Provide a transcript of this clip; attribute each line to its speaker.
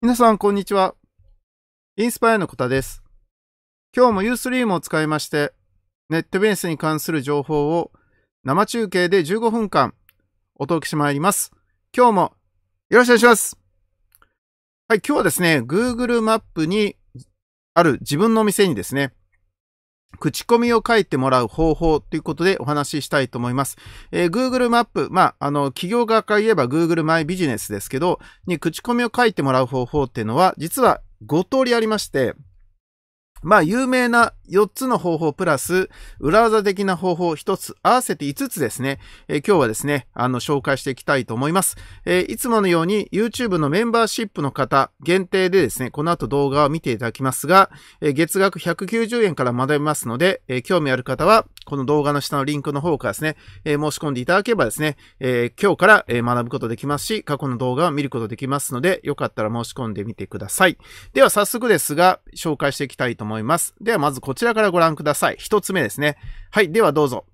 Speaker 1: 皆さん、こんにちは。インスパイアのこたです。
Speaker 2: 今日も Ustream を使いまして、ネットベースに関する情報を生中継で15分間お届けしてまいります。今日もよろしくお願いします。はい、今日はですね、Google マップにある自分のお店にですね、口コミを書いてもらう方法ということでお話ししたいと思います。えー、Google マップ、まあ、あの、企業側から言えば Google マイビジネスですけど、に口コミを書いてもらう方法っていうのは、実は5通りありまして、まあ、有名な4つの方法プラス、裏技的な方法1つ、合わせて5つですね、えー、今日はですね、あの、紹介していきたいと思います。えー、いつものように YouTube のメンバーシップの方限定でですね、この後動画を見ていただきますが、えー、月額190円から学べますので、え興味ある方は、この動画の下のリンクの方からですね、え申し込んでいただければですね、え今日から、え学ぶことできますし、過去の動画を見ることできますので、よかったら申し込んでみてください。では早速ですが、紹介していきたいと思います。思います。ではまずこちらからご覧ください。一つ目ですね。はい、ではどうぞ。